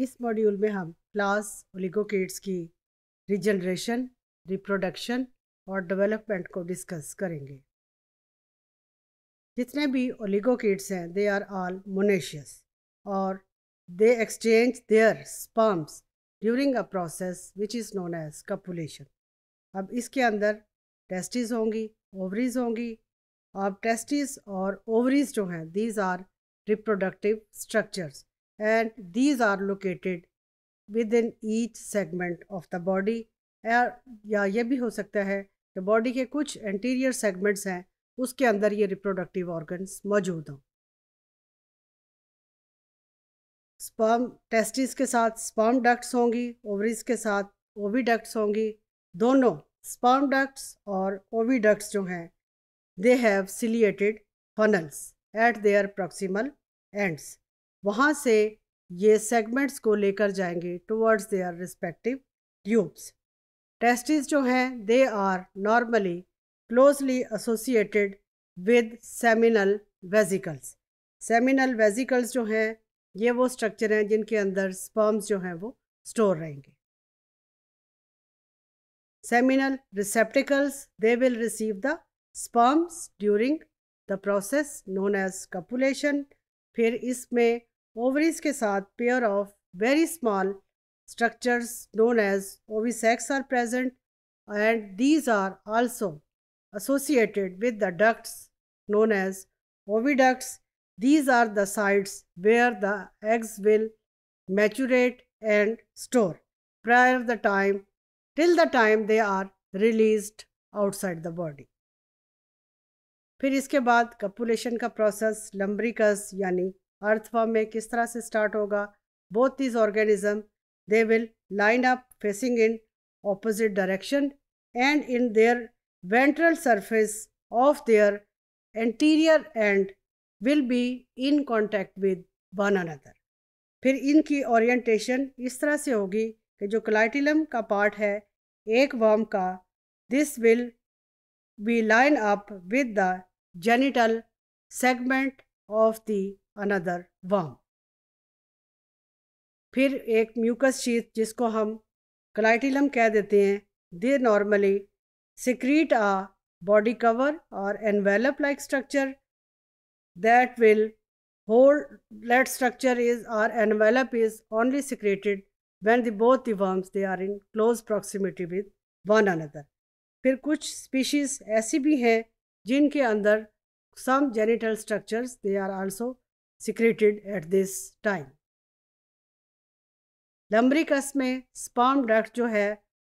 इस मॉड्यूल में हम क्लास ओलिगोकेट्स की रिजनरेशन रिप्रोडक्शन और डेवलपमेंट को डिस्कस करेंगे जितने भी ओलिगोकेट्स हैं दे आर ऑल मोनेशियस और they exchange their sperms during a process which is known as copulation अब इसके अंदर टेस्टिस होंगी ओवरीज होंगी अब टेस्टिस और ओवरीज जो हैं these are reproductive structures and these are located within each segment of the body या ये भी हो सकता है कि बॉडी के कुछ एंटीरियर सेगमेंट्स हैं उसके अंदर ये रिप्रोडक्टिव ऑर्गन्स मौजूद हों स्पर्म टेस्टिस के साथ स्पर्म डक्ट्स होंगी ओवरीज के साथ ओवी डक्ट्स होंगी दोनों स्पर्म डक्ट्स और ओवी डक्ट्स जो हैं they have ciliated funnels at their proximal ends वहाँ से ये सेगमेंट्स को लेकर जाएंगे towards their respective tubes testes जो हैं they are normally closely associated with seminal vesicles seminal vesicles जो हैं ये वो स्ट्रक्चर हैं जिनके अंदर स्पर्म्स जो हैं वो स्टोर रहेंगे seminal receptacles they will receive the sperms during the process known as copulation फिर इसमें Ovaries ke saath pair of very small structures known as ovisacs are present and these are also associated with the ducts known as oviducts. These are the sites where the eggs will maturate and store prior the time till the time they are released outside the body. फिर इसके बाद कपूलेशन का process लम्ब्रिकस यानी earthworm में किस तरह से start होगा both this organism they will line up facing in opposite direction and in their ventral surface of their anterior end will be in contact with one another फिर इनकी ओरिएंटेशन इस तरह से होगी कि जो क्लाइटिलम का पार्ट है एक वर्म का this will be line up with the genital segment of the another worm फिर एक म्यूकस चीज जिसको हम क्लाइटिलम कह देते हैं they normally secrete a body cover और envelope like structure that will hold let structure is or envelope is only secreted when the both worms they are in close approximately with one another फिर कुछ species ऐसी भी हैं जिनके अंदर some genital structures they are also secreted at this time. Lumbricus में sperm duct जो है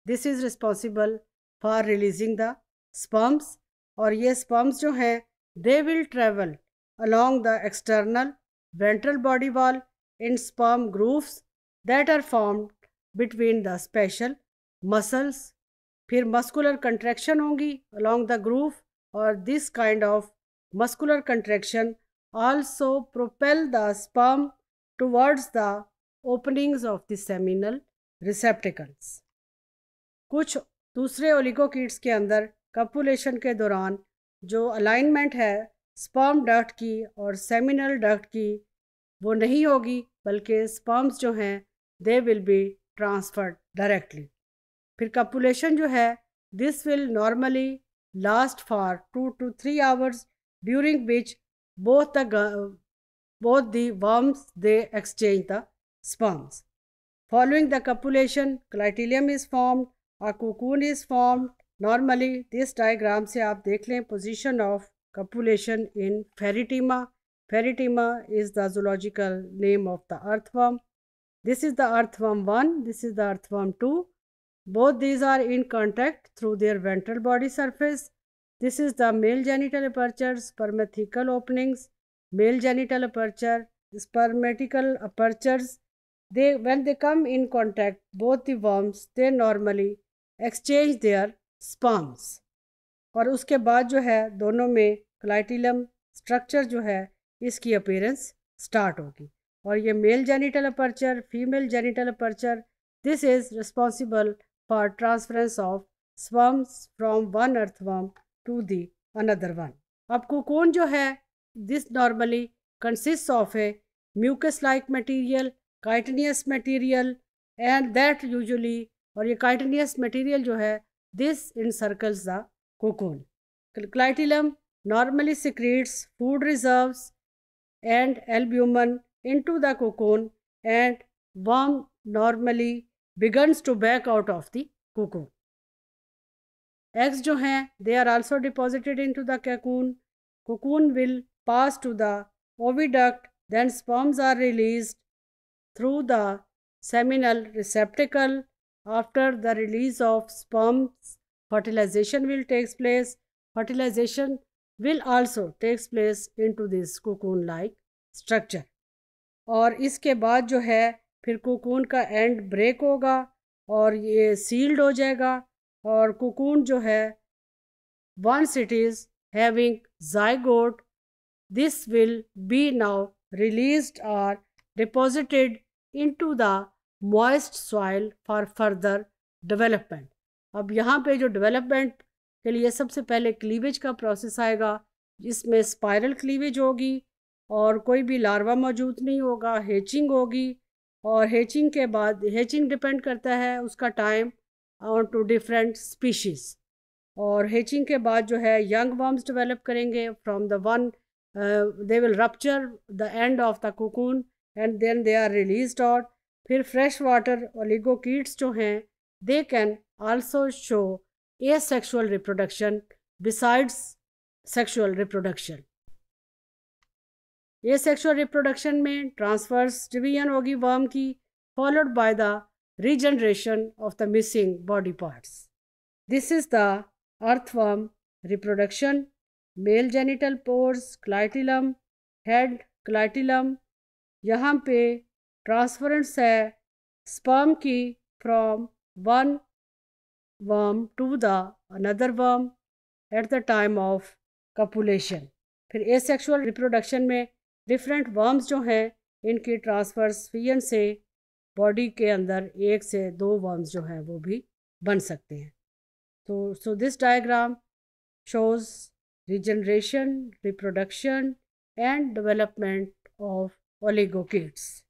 this is responsible for releasing the sperms और ये स्पर्म्स जो हैं they will travel along the external ventral body wall in sperm grooves that are formed between the special muscles फिर muscular contraction होंगी along the groove और this kind of muscular contraction also propel the sperm towards the openings of the seminal receptacles. कुछ दूसरे ओलिगोकीट्स के अंदर copulation के दौरान जो अलाइनमेंट है स्पर्म डक्ट की और सेमिनल डक्ट की वो नहीं होगी बल्कि स्पर्म्स जो हैं they will be transfer directly फिर कपुलेशन जो है this will normally last for two two three hours during which both the, both the worms, they exchange the sperms. Following the copulation, clitellum is formed, a cocoon is formed. Normally, this diagram से आप देख लें position of copulation in Feritima. Feritima is the zoological name of the earthworm. This is the earthworm 1, this is the earthworm 2. Both these are in contact through their ventral body surface. This is the male genital aperture, spermathical openings, male genital aperture, spermatical apertures. They, when they come in contact, both the worms, they normally exchange their sperms. और उसके बाद जो है दोनों में क्लाइटिलम structure जो है इसकी अपेयरेंस स्टार्ट होगी और ये male genital aperture female genital aperture this is responsible for transference of sperms from one earthworm to the another one अब कोकोन जो है this normally consist of a mucus like material chitinous material and that usually और ये chitinous material जो है this encircles the cocoon clitellum normally secretes food reserve and albumen into the cocoon and worm normally begins to back out of the cocoon eggs जो हैं they are also deposited into the cocoon cocoon will pass to the oviduct then sperms are release through the seminal receptacle after the release of sperms fertilization will takes place fertilization will also takes place into this cocoon like structure और इसके बाद जो है फिर cocoon का and break होगा और ये सील्ड हो जाएगा और कुकून जो है one cities having zygote this will be now release or deposited into the moist soil for further development अब यहाँ पर जो डिवेलपमेंट के लिए सबसे पहले क्लीवेज का प्रोसेस आएगा जिसमें स्पायरल क्लीवेज होगी और कोई भी लार्वा मौजूद नहीं होगा हेचिंग होगी और हेचिंग के बाद हेचिंग डिपेंड करता है उसका time on to different species और हेचिंग के बाद जो है यंग वर्म्स डेवलप करेंगे from the one they will rupture the end of the cocoon and then they are release out फिर फ्रेश वाटर ओलिगो कीड्स जो हैं they can also show asexual reproduction besides sexual reproduction asexual reproduction में transverse division होगी worm की followed by the regeneration of the missing body parts. This is the earthworm reproduction, male genital pores, clitellum, head, clitellum. यहाँ पे transference है sperm की from one worm to the another worm at the time of copulation. फिर asexual reproduction में different worms जो हैं इनके transverse फियन से बॉडी के अंदर एक से दो वर्म्स जो है वो भी बन सकते हैं तो so this diagram shows regeneration reproduction and development of ओलिगोकिड्स